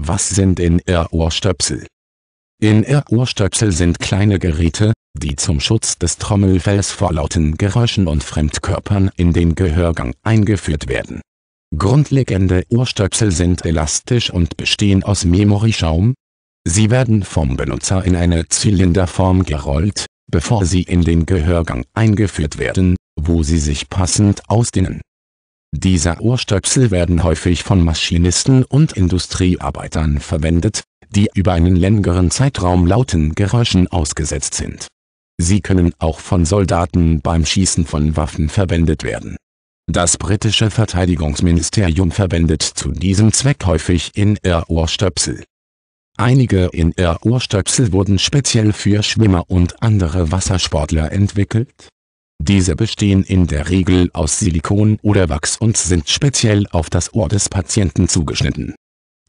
Was sind In-Ear-Ohrstöpsel? In-Ear-Ohrstöpsel sind kleine Geräte, die zum Schutz des Trommelfells vor lauten Geräuschen und Fremdkörpern in den Gehörgang eingeführt werden. Grundlegende Ohrstöpsel sind elastisch und bestehen aus Memory-Schaum. Sie werden vom Benutzer in eine Zylinderform gerollt, bevor sie in den Gehörgang eingeführt werden, wo sie sich passend ausdehnen diese Ohrstöpsel werden häufig von Maschinisten und Industriearbeitern verwendet, die über einen längeren Zeitraum lauten Geräuschen ausgesetzt sind. Sie können auch von Soldaten beim Schießen von Waffen verwendet werden. Das britische Verteidigungsministerium verwendet zu diesem Zweck häufig In-Ear-Ohrstöpsel. Einige In-Ear-Ohrstöpsel wurden speziell für Schwimmer und andere Wassersportler entwickelt diese bestehen in der Regel aus Silikon oder Wachs und sind speziell auf das Ohr des Patienten zugeschnitten.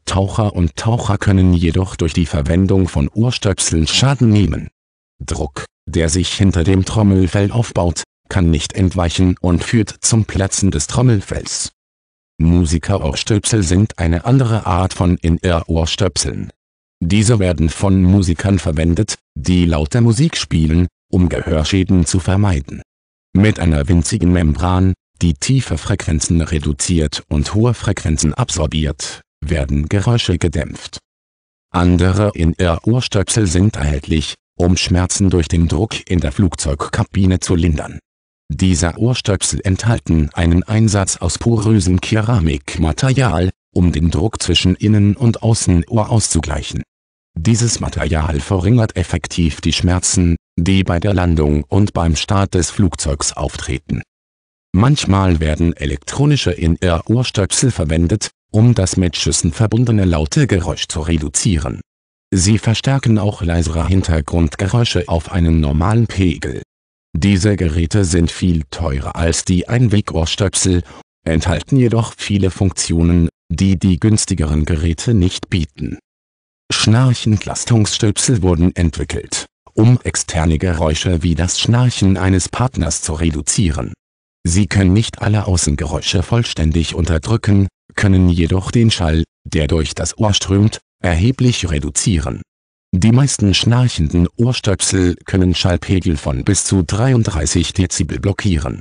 Taucher und Taucher können jedoch durch die Verwendung von Ohrstöpseln Schaden nehmen. Druck, der sich hinter dem Trommelfell aufbaut, kann nicht entweichen und führt zum Platzen des Trommelfells. Musikerohrstöpsel sind eine andere Art von In-Ear-Ohrstöpseln. Diese werden von Musikern verwendet, die lauter Musik spielen, um Gehörschäden zu vermeiden mit einer winzigen Membran, die tiefe Frequenzen reduziert und hohe Frequenzen absorbiert, werden Geräusche gedämpft. Andere In-Ear-Ohrstöpsel sind erhältlich, um Schmerzen durch den Druck in der Flugzeugkabine zu lindern. Diese Ohrstöpsel enthalten einen Einsatz aus porösem Keramikmaterial, um den Druck zwischen Innen- und Außenohr auszugleichen. Dieses Material verringert effektiv die Schmerzen, die bei der Landung und beim Start des Flugzeugs auftreten. Manchmal werden elektronische In-Ear-Ohrstöpsel verwendet, um das mit Schüssen verbundene laute Geräusch zu reduzieren. Sie verstärken auch leisere Hintergrundgeräusche auf einen normalen Pegel. Diese Geräte sind viel teurer als die Einwegohrstöpsel, enthalten jedoch viele Funktionen, die die günstigeren Geräte nicht bieten. Schnarchend-Lastungsstöpsel wurden entwickelt um externe Geräusche wie das Schnarchen eines Partners zu reduzieren. Sie können nicht alle Außengeräusche vollständig unterdrücken, können jedoch den Schall, der durch das Ohr strömt, erheblich reduzieren. Die meisten schnarchenden Ohrstöpsel können Schallpegel von bis zu 33 Dezibel blockieren.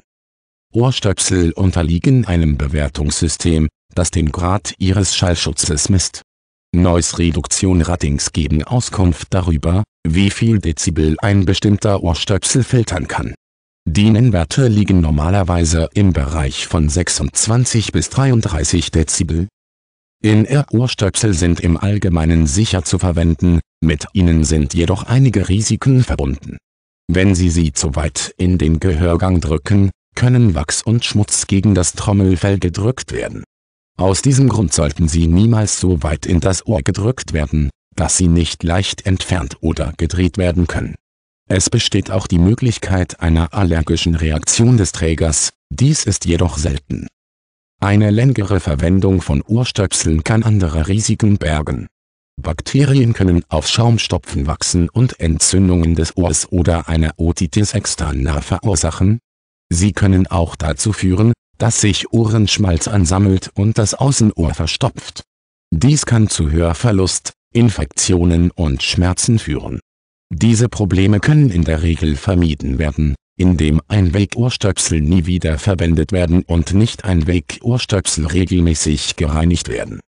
Ohrstöpsel unterliegen einem Bewertungssystem, das den Grad ihres Schallschutzes misst Noise Reduktion Ratings geben Auskunft darüber, wie viel Dezibel ein bestimmter Ohrstöpsel filtern kann. Die Nennwerte liegen normalerweise im Bereich von 26 bis 33 Dezibel. In-Ear-Ohrstöpsel sind im Allgemeinen sicher zu verwenden, mit ihnen sind jedoch einige Risiken verbunden. Wenn Sie sie zu weit in den Gehörgang drücken, können Wachs und Schmutz gegen das Trommelfell gedrückt werden aus diesem Grund sollten sie niemals so weit in das Ohr gedrückt werden, dass sie nicht leicht entfernt oder gedreht werden können. Es besteht auch die Möglichkeit einer allergischen Reaktion des Trägers, dies ist jedoch selten. Eine längere Verwendung von Ohrstöpseln kann andere Risiken bergen. Bakterien können auf Schaumstopfen wachsen und Entzündungen des Ohrs oder eine Otitis externa verursachen. Sie können auch dazu führen, dass sich Ohrenschmalz ansammelt und das Außenohr verstopft. Dies kann zu Hörverlust, Infektionen und Schmerzen führen. Diese Probleme können in der Regel vermieden werden, indem Einwegohrstöpsel nie wieder verwendet werden und nicht Einwegohrstöpsel regelmäßig gereinigt werden.